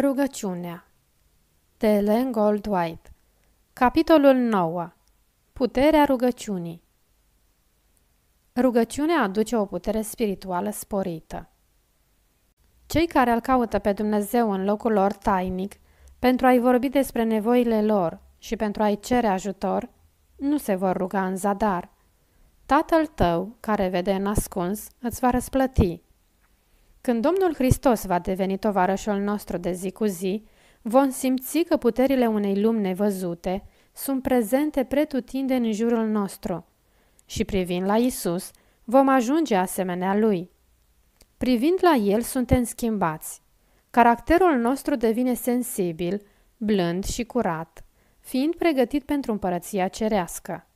Rugăciunea de Ellen Goldwhite Capitolul 9 Puterea rugăciunii Rugăciunea aduce o putere spirituală sporită. Cei care îl caută pe Dumnezeu în locul lor tainic, pentru a-i vorbi despre nevoile lor și pentru a-i cere ajutor, nu se vor ruga în zadar. Tatăl tău, care vede în ascuns, îți va răsplăti – când Domnul Hristos va deveni tovarășul nostru de zi cu zi, vom simți că puterile unei lumi nevăzute sunt prezente pretutinde în jurul nostru și privind la Isus, vom ajunge asemenea Lui. Privind la El, suntem schimbați. Caracterul nostru devine sensibil, blând și curat, fiind pregătit pentru împărăția cerească.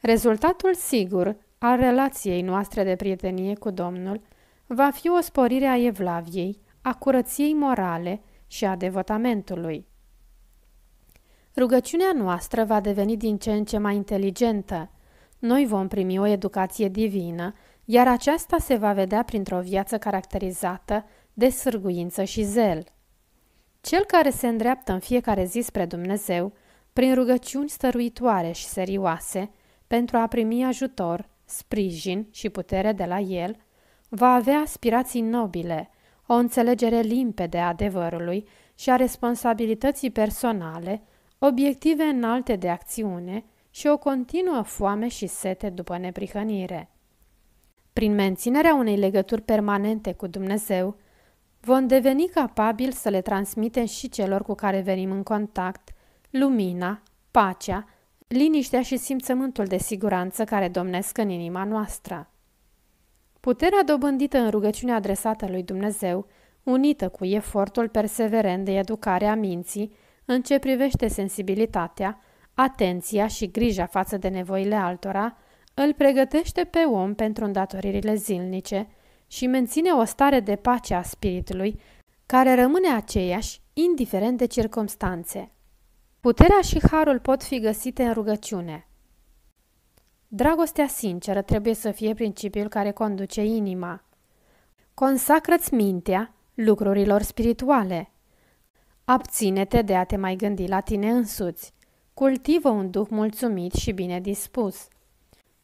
Rezultatul sigur al relației noastre de prietenie cu Domnul – va fi o sporire a evlaviei, a curăției morale și a devotamentului. Rugăciunea noastră va deveni din ce în ce mai inteligentă. Noi vom primi o educație divină, iar aceasta se va vedea printr-o viață caracterizată de sârguință și zel. Cel care se îndreaptă în fiecare zi spre Dumnezeu, prin rugăciuni stăruitoare și serioase, pentru a primi ajutor, sprijin și putere de la El, va avea aspirații nobile, o înțelegere limpede a adevărului și a responsabilității personale, obiective înalte de acțiune și o continuă foame și sete după neprihănire. Prin menținerea unei legături permanente cu Dumnezeu, vom deveni capabili să le transmitem și celor cu care venim în contact lumina, pacea, liniștea și simțământul de siguranță care domnesc în inima noastră. Puterea dobândită în rugăciunea adresată lui Dumnezeu, unită cu efortul perseverent de educare a minții, în ce privește sensibilitatea, atenția și grija față de nevoile altora, îl pregătește pe om pentru îndatoririle zilnice și menține o stare de pace a spiritului, care rămâne aceeași, indiferent de circumstanțe. Puterea și harul pot fi găsite în rugăciune, Dragostea sinceră trebuie să fie principiul care conduce inima. Consacră-ți mintea lucrurilor spirituale. Abține-te de a te mai gândi la tine însuți. Cultivă un duh mulțumit și bine dispus.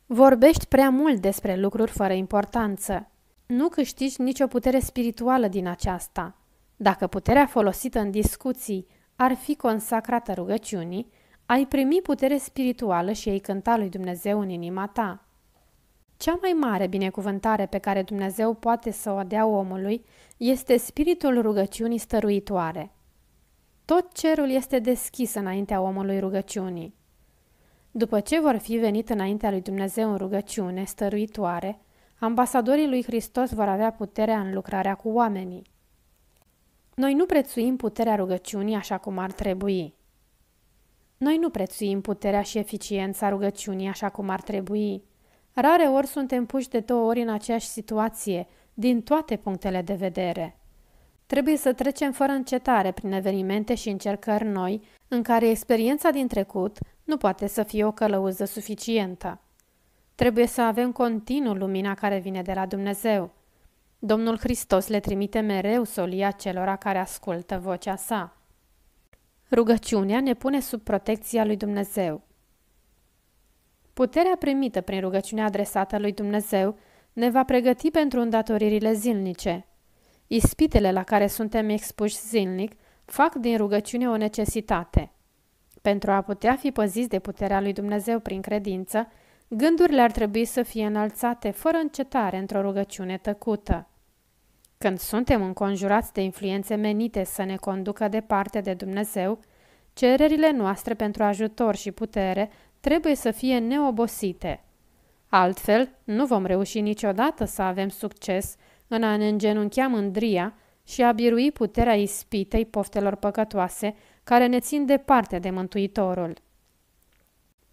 Vorbești prea mult despre lucruri fără importanță. Nu câștigi nicio putere spirituală din aceasta. Dacă puterea folosită în discuții ar fi consacrată rugăciunii, ai primi putere spirituală și ei cânta lui Dumnezeu în inima ta. Cea mai mare binecuvântare pe care Dumnezeu poate să o dea omului este spiritul rugăciunii stăruitoare. Tot cerul este deschis înaintea omului rugăciunii. După ce vor fi venit înaintea lui Dumnezeu în rugăciune stăruitoare, ambasadorii lui Hristos vor avea puterea în lucrarea cu oamenii. Noi nu prețuim puterea rugăciunii așa cum ar trebui. Noi nu prețuim puterea și eficiența rugăciunii așa cum ar trebui. Rare ori suntem puși de două ori în aceeași situație, din toate punctele de vedere. Trebuie să trecem fără încetare prin evenimente și încercări noi, în care experiența din trecut nu poate să fie o călăuză suficientă. Trebuie să avem continuu lumina care vine de la Dumnezeu. Domnul Hristos le trimite mereu solia celora care ascultă vocea sa. Rugăciunea ne pune sub protecția lui Dumnezeu. Puterea primită prin rugăciunea adresată lui Dumnezeu ne va pregăti pentru îndatoririle zilnice. Ispitele la care suntem expuși zilnic fac din rugăciune o necesitate. Pentru a putea fi păziți de puterea lui Dumnezeu prin credință, gândurile ar trebui să fie înalțate fără încetare într-o rugăciune tăcută. Când suntem înconjurați de influențe menite să ne conducă departe de Dumnezeu, cererile noastre pentru ajutor și putere trebuie să fie neobosite. Altfel, nu vom reuși niciodată să avem succes în a ne îngenunchea mândria și a birui puterea ispitei poftelor păcătoase care ne țin departe de Mântuitorul.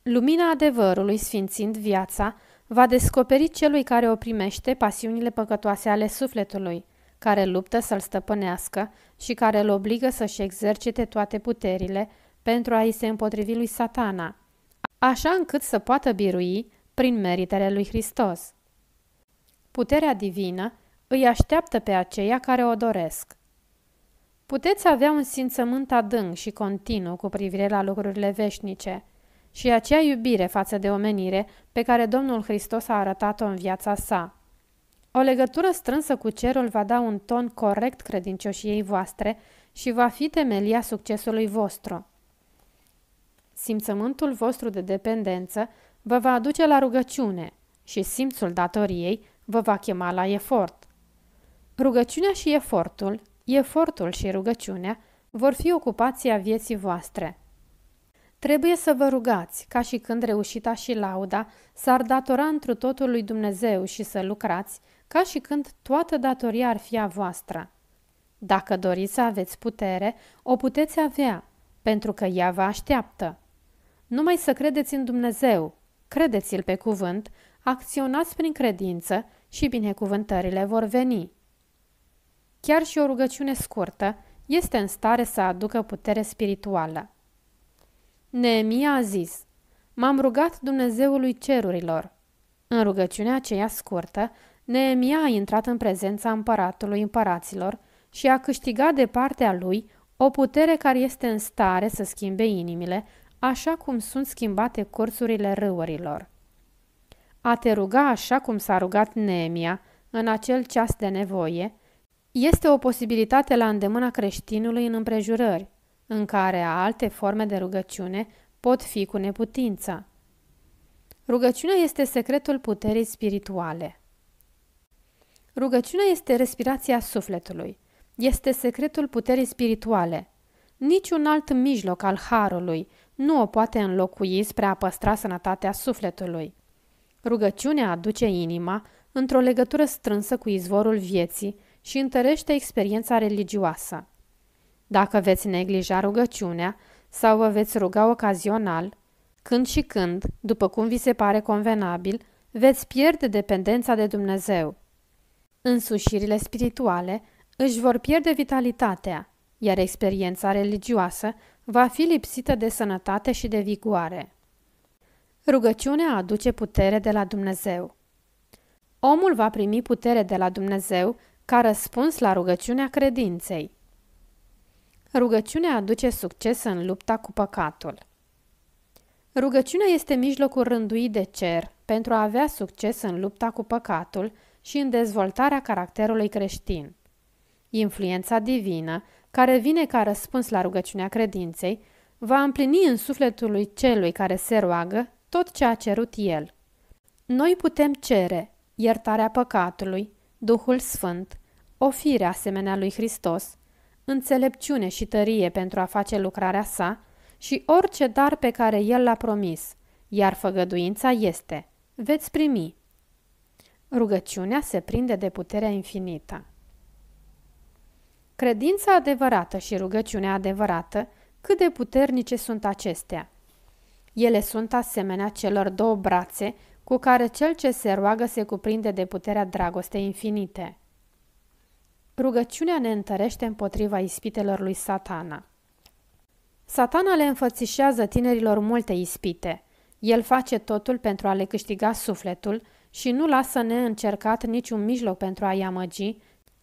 Lumina adevărului sfințind viața va descoperi celui care o primește pasiunile păcătoase ale sufletului – care luptă să-l stăpânească și care îl obligă să-și exercite toate puterile pentru a-i se împotrivi lui satana, așa încât să poată birui prin meritele lui Hristos. Puterea divină îi așteaptă pe aceia care o doresc. Puteți avea un simțământ adânc și continuu cu privire la lucrurile veșnice și acea iubire față de omenire pe care Domnul Hristos a arătat-o în viața sa – o legătură strânsă cu cerul va da un ton corect credincioșiei voastre și va fi temelia succesului vostru. Simțământul vostru de dependență vă va aduce la rugăciune și simțul datoriei vă va chema la efort. Rugăciunea și efortul, efortul și rugăciunea vor fi ocupația vieții voastre. Trebuie să vă rugați, ca și când reușita și lauda s-ar datora întru totul lui Dumnezeu și să lucrați ca și când toată datoria ar fi a voastră. Dacă doriți să aveți putere, o puteți avea, pentru că ea vă așteaptă. Numai să credeți în Dumnezeu, credeți-L pe cuvânt, acționați prin credință și binecuvântările vor veni. Chiar și o rugăciune scurtă este în stare să aducă putere spirituală. Neemia a zis, M-am rugat Dumnezeului cerurilor. În rugăciunea aceea scurtă Neemia a intrat în prezența împăratului împăraților și a câștigat de partea lui o putere care este în stare să schimbe inimile, așa cum sunt schimbate cursurile râurilor. A te ruga așa cum s-a rugat Neemia în acel ceas de nevoie este o posibilitate la îndemâna creștinului în împrejurări, în care alte forme de rugăciune pot fi cu neputință. Rugăciunea este secretul puterii spirituale. Rugăciunea este respirația sufletului. Este secretul puterii spirituale. Niciun alt mijloc al harului nu o poate înlocui spre a păstra sănătatea sufletului. Rugăciunea aduce inima într-o legătură strânsă cu izvorul vieții și întărește experiența religioasă. Dacă veți neglija rugăciunea sau vă veți ruga ocazional, când și când, după cum vi se pare convenabil, veți pierde dependența de Dumnezeu însușirile spirituale își vor pierde vitalitatea, iar experiența religioasă va fi lipsită de sănătate și de vigoare. Rugăciunea aduce putere de la Dumnezeu. Omul va primi putere de la Dumnezeu ca răspuns la rugăciunea credinței. Rugăciunea aduce succes în lupta cu păcatul. Rugăciunea este mijlocul rânduit de cer pentru a avea succes în lupta cu păcatul și în dezvoltarea caracterului creștin. Influența divină, care vine ca răspuns la rugăciunea credinței, va împlini în sufletul lui celui care se roagă tot ce a cerut el. Noi putem cere iertarea păcatului, Duhul Sfânt, o fire asemenea lui Hristos, înțelepciune și tărie pentru a face lucrarea sa și orice dar pe care El l-a promis, iar făgăduința este, veți primi Rugăciunea se prinde de puterea infinită. Credința adevărată și rugăciunea adevărată, cât de puternice sunt acestea? Ele sunt asemenea celor două brațe cu care cel ce se roagă se cuprinde de puterea dragostei infinite. Rugăciunea ne întărește împotriva ispitelor lui satana. Satana le înfățișează tinerilor multe ispite. El face totul pentru a le câștiga sufletul și nu lasă neîncercat niciun mijloc pentru a-i amăgi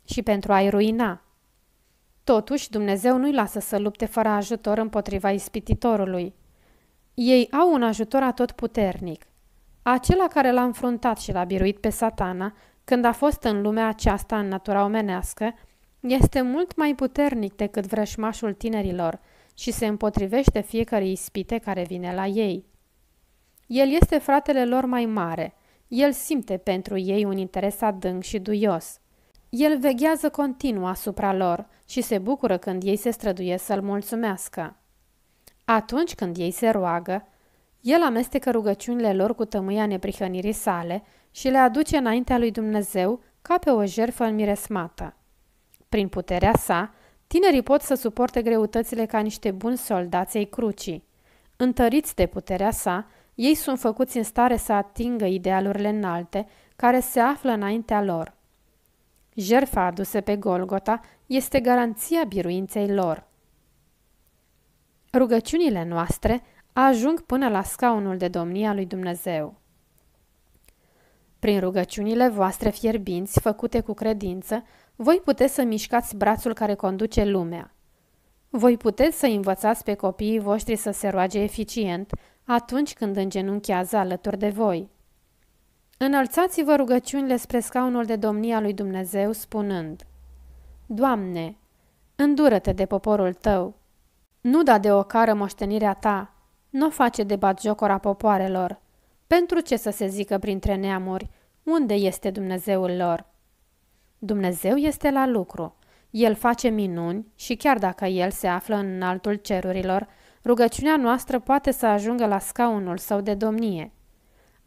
și pentru a-i ruina. Totuși, Dumnezeu nu-i lasă să lupte fără ajutor împotriva ispititorului. Ei au un ajutor atotputernic, acela care l-a înfruntat și l-a biruit pe satana când a fost în lumea aceasta în natura omenească, este mult mai puternic decât vrășmașul tinerilor și se împotrivește fiecare ispite care vine la ei. El este fratele lor mai mare – el simte pentru ei un interes adânc și duios. El veghează continuu asupra lor și se bucură când ei se străduie să-l mulțumească. Atunci când ei se roagă, el amestecă rugăciunile lor cu tămâia neprihănirii sale și le aduce înaintea lui Dumnezeu ca pe o jertfă înmiresmată. Prin puterea sa, tinerii pot să suporte greutățile ca niște buni soldați ai crucii. Întăriți de puterea sa, ei sunt făcuți în stare să atingă idealurile înalte care se află înaintea lor. Jerfa adusă pe Golgota este garanția biruinței lor. Rugăciunile noastre ajung până la scaunul de domnia lui Dumnezeu. Prin rugăciunile voastre fierbinți, făcute cu credință, voi puteți să mișcați brațul care conduce lumea. Voi puteți să învățați pe copiii voștri să se roage eficient, atunci când îngenunchează alături de voi. Înălțați-vă rugăciunile spre scaunul de domnia lui Dumnezeu, spunând, Doamne, îndură-te de poporul tău, nu da de ocară moștenirea ta, nu face de jocora popoarelor, pentru ce să se zică printre neamuri, unde este Dumnezeul lor? Dumnezeu este la lucru, El face minuni și chiar dacă El se află în altul cerurilor, rugăciunea noastră poate să ajungă la scaunul sau de domnie.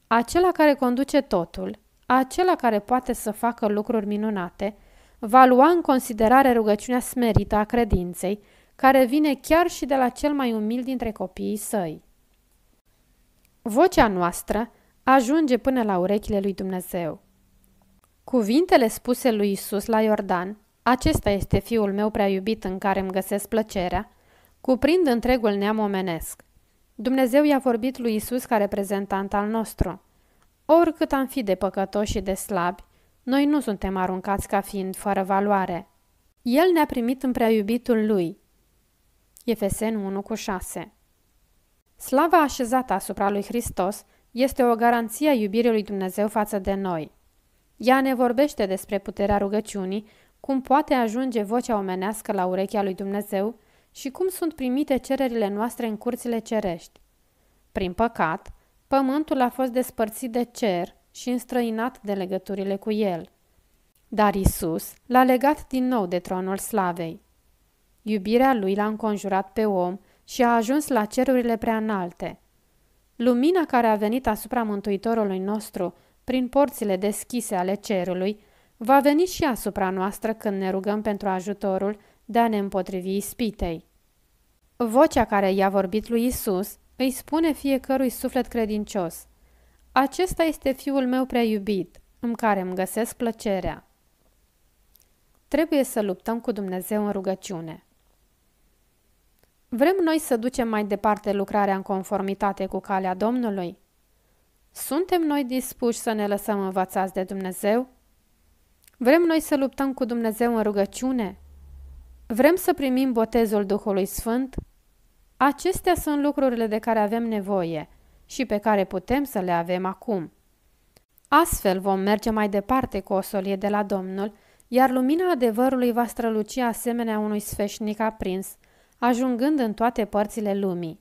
Acela care conduce totul, acela care poate să facă lucruri minunate, va lua în considerare rugăciunea smerită a credinței, care vine chiar și de la cel mai umil dintre copiii săi. Vocea noastră ajunge până la urechile lui Dumnezeu. Cuvintele spuse lui Isus la Iordan, acesta este fiul meu prea iubit în care îmi găsesc plăcerea, cuprind întregul neam omenesc. Dumnezeu i-a vorbit lui Isus ca reprezentant al nostru. Oricât am fi de păcătoși și de slabi, noi nu suntem aruncați ca fiind fără valoare. El ne-a primit în prea iubitul lui. Efesen 1 cu 6 Slava așezată asupra lui Hristos este o garanție a iubirii lui Dumnezeu față de noi. Ea ne vorbește despre puterea rugăciunii, cum poate ajunge vocea omenească la urechea lui Dumnezeu și cum sunt primite cererile noastre în curțile cerești. Prin păcat, pământul a fost despărțit de cer și înstrăinat de legăturile cu el. Dar Isus l-a legat din nou de tronul slavei. Iubirea lui l-a înconjurat pe om și a ajuns la cerurile prea înalte. Lumina care a venit asupra Mântuitorului nostru prin porțile deschise ale cerului va veni și asupra noastră când ne rugăm pentru ajutorul de a ne împotrivi ispitei. Vocea care i-a vorbit lui Isus îi spune fiecărui suflet credincios, Acesta este fiul meu prea iubit, în care îmi găsesc plăcerea. Trebuie să luptăm cu Dumnezeu în rugăciune. Vrem noi să ducem mai departe lucrarea în conformitate cu calea Domnului? Suntem noi dispuși să ne lăsăm învățați de Dumnezeu? Vrem noi să luptăm cu Dumnezeu în rugăciune? Vrem să primim botezul Duhului Sfânt? Acestea sunt lucrurile de care avem nevoie și pe care putem să le avem acum. Astfel vom merge mai departe cu o solie de la Domnul, iar lumina adevărului va străluci asemenea unui sfeșnic aprins, ajungând în toate părțile lumii.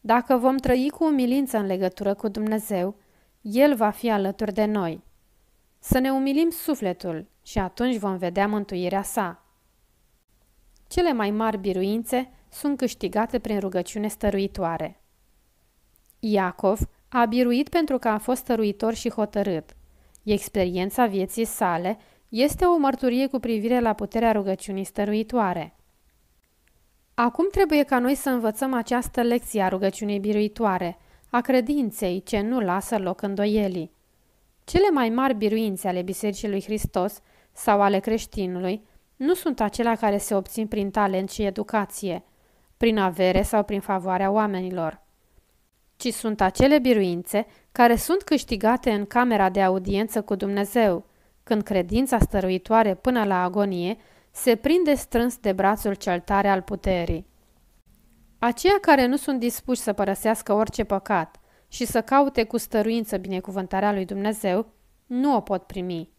Dacă vom trăi cu umilință în legătură cu Dumnezeu, El va fi alături de noi. Să ne umilim sufletul și atunci vom vedea mântuirea sa. Cele mai mari biruințe sunt câștigate prin rugăciune stăruitoare. Iacov a biruit pentru că a fost stăruitor și hotărât. Experiența vieții sale este o mărturie cu privire la puterea rugăciunii stăruitoare. Acum trebuie ca noi să învățăm această lecție a rugăciunii biruitoare, a credinței ce nu lasă loc îndoielii. Cele mai mari biruințe ale Bisericii lui Hristos sau ale creștinului nu sunt acelea care se obțin prin talent și educație, prin avere sau prin favoarea oamenilor, ci sunt acele biruințe care sunt câștigate în camera de audiență cu Dumnezeu, când credința stăruitoare până la agonie se prinde strâns de brațul cel tare al puterii. Aceia care nu sunt dispuși să părăsească orice păcat și să caute cu stăruință binecuvântarea lui Dumnezeu, nu o pot primi.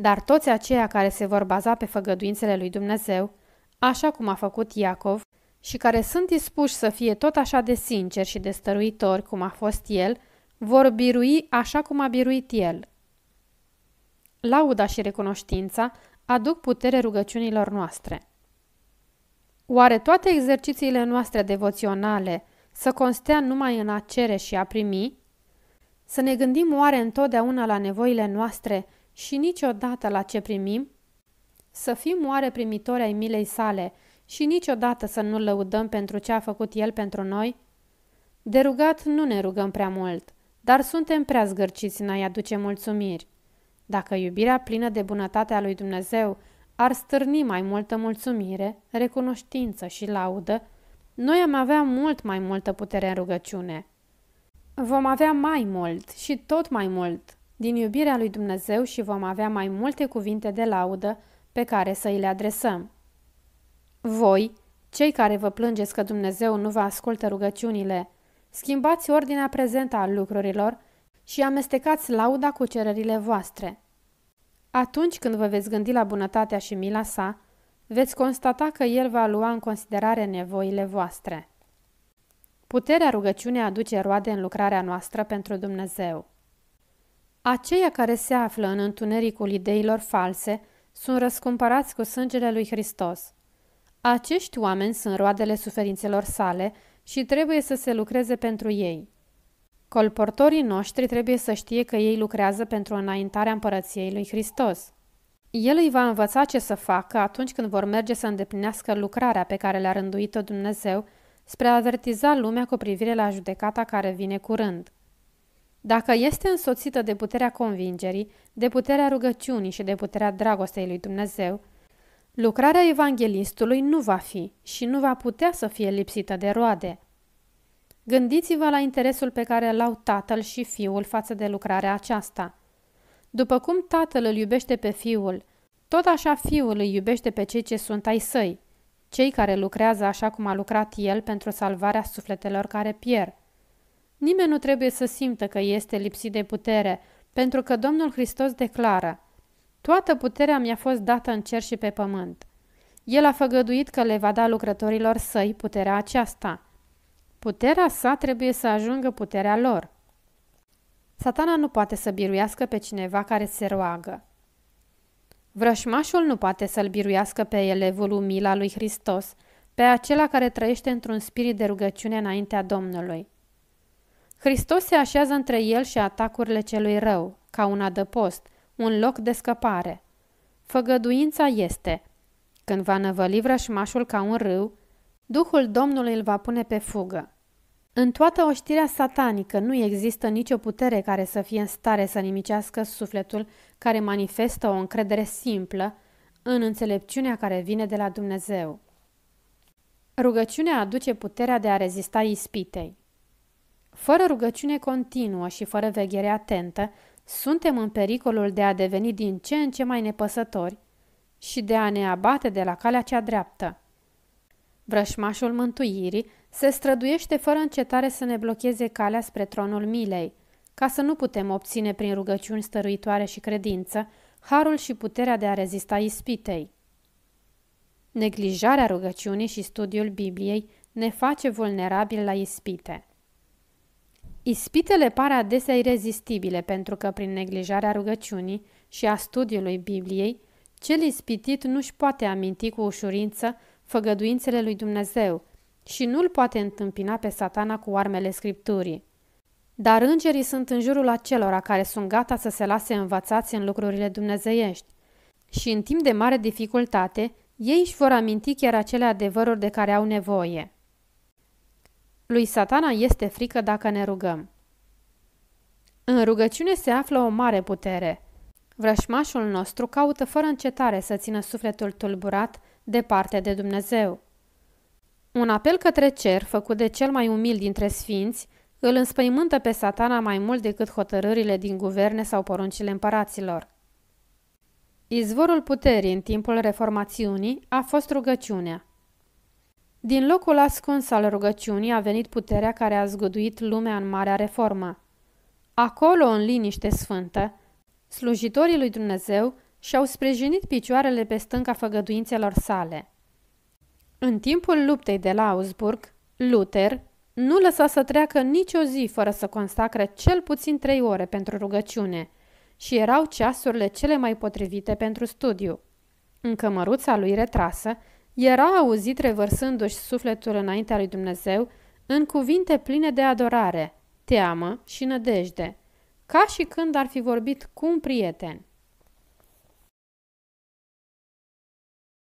Dar toți aceia care se vor baza pe făgăduințele lui Dumnezeu, așa cum a făcut Iacov, și care sunt dispuși să fie tot așa de sinceri și de stăruitori cum a fost el, vor birui așa cum a biruit el. Lauda și recunoștința aduc putere rugăciunilor noastre. Oare toate exercițiile noastre devoționale să constea numai în a cere și a primi? Să ne gândim oare întotdeauna la nevoile noastre și niciodată la ce primim? Să fim oare primitori ai milei sale și niciodată să nu lăudăm pentru ce a făcut El pentru noi? De rugat nu ne rugăm prea mult, dar suntem prea zgârciți în a-i aduce mulțumiri. Dacă iubirea plină de bunătatea lui Dumnezeu ar stârni mai multă mulțumire, recunoștință și laudă, noi am avea mult mai multă putere în rugăciune. Vom avea mai mult și tot mai mult din iubirea lui Dumnezeu și vom avea mai multe cuvinte de laudă pe care să îi le adresăm. Voi, cei care vă plângeți că Dumnezeu nu vă ascultă rugăciunile, schimbați ordinea prezentă a lucrurilor și amestecați lauda cu cererile voastre. Atunci când vă veți gândi la bunătatea și mila sa, veți constata că el va lua în considerare nevoile voastre. Puterea rugăciunii aduce roade în lucrarea noastră pentru Dumnezeu. Aceia care se află în întunericul ideilor false sunt răscumpărați cu sângele lui Hristos. Acești oameni sunt roadele suferințelor sale și trebuie să se lucreze pentru ei. Colportorii noștri trebuie să știe că ei lucrează pentru înaintarea împărăției lui Hristos. El îi va învăța ce să facă atunci când vor merge să îndeplinească lucrarea pe care le-a rânduit-o Dumnezeu spre a avertiza lumea cu privire la judecata care vine curând. Dacă este însoțită de puterea convingerii, de puterea rugăciunii și de puterea dragostei lui Dumnezeu, lucrarea evanghelistului nu va fi și nu va putea să fie lipsită de roade. Gândiți-vă la interesul pe care l-au tatăl și fiul față de lucrarea aceasta. După cum tatăl îl iubește pe fiul, tot așa fiul îi iubește pe cei ce sunt ai săi, cei care lucrează așa cum a lucrat el pentru salvarea sufletelor care pierd. Nimeni nu trebuie să simtă că este lipsit de putere, pentru că Domnul Hristos declară Toată puterea mi-a fost dată în cer și pe pământ. El a făgăduit că le va da lucrătorilor săi puterea aceasta. Puterea sa trebuie să ajungă puterea lor. Satana nu poate să biruiască pe cineva care se roagă. Vrășmașul nu poate să-l biruiască pe elevul umil al lui Hristos, pe acela care trăiește într-un spirit de rugăciune înaintea Domnului. Hristos se așează între el și atacurile celui rău, ca un adăpost, un loc de scăpare. Făgăduința este, când va năvăli vrășmașul ca un râu, Duhul Domnului îl va pune pe fugă. În toată oștirea satanică nu există nicio putere care să fie în stare să nimicească sufletul care manifestă o încredere simplă în înțelepciunea care vine de la Dumnezeu. Rugăciunea aduce puterea de a rezista ispitei. Fără rugăciune continuă și fără veghere atentă, suntem în pericolul de a deveni din ce în ce mai nepăsători și de a ne abate de la calea cea dreaptă. Vrășmașul mântuirii se străduiește fără încetare să ne blocheze calea spre tronul milei, ca să nu putem obține prin rugăciuni stăruitoare și credință harul și puterea de a rezista ispitei. Neglijarea rugăciunii și studiul Bibliei ne face vulnerabil la ispite. Ispitele par adesea irezistibile pentru că prin neglijarea rugăciunii și a studiului Bibliei, cel ispitit nu-și poate aminti cu ușurință făgăduințele lui Dumnezeu și nu-l poate întâmpina pe satana cu armele Scripturii. Dar îngerii sunt în jurul acelora care sunt gata să se lase învățați în lucrurile dumnezeiești. Și în timp de mare dificultate, ei își vor aminti chiar acele adevăruri de care au nevoie. Lui satana este frică dacă ne rugăm. În rugăciune se află o mare putere. Vrășmașul nostru caută fără încetare să țină sufletul tulburat departe de Dumnezeu. Un apel către cer, făcut de cel mai umil dintre sfinți, îl înspăimântă pe satana mai mult decât hotărârile din guverne sau poruncile împăraților. Izvorul puterii în timpul reformațiunii a fost rugăciunea. Din locul ascuns al rugăciunii a venit puterea care a zguduit lumea în Marea Reformă. Acolo, în liniște sfântă, slujitorii lui Dumnezeu și-au sprijinit picioarele pe stânca făgăduințelor sale. În timpul luptei de la Augsburg, Luther nu lăsa să treacă nicio zi fără să consacre cel puțin trei ore pentru rugăciune și erau ceasurile cele mai potrivite pentru studiu. În cămăruța lui retrasă, era auzit revărsându-și sufletul înaintea lui Dumnezeu în cuvinte pline de adorare, teamă și nădejde, ca și când ar fi vorbit cu un prieten.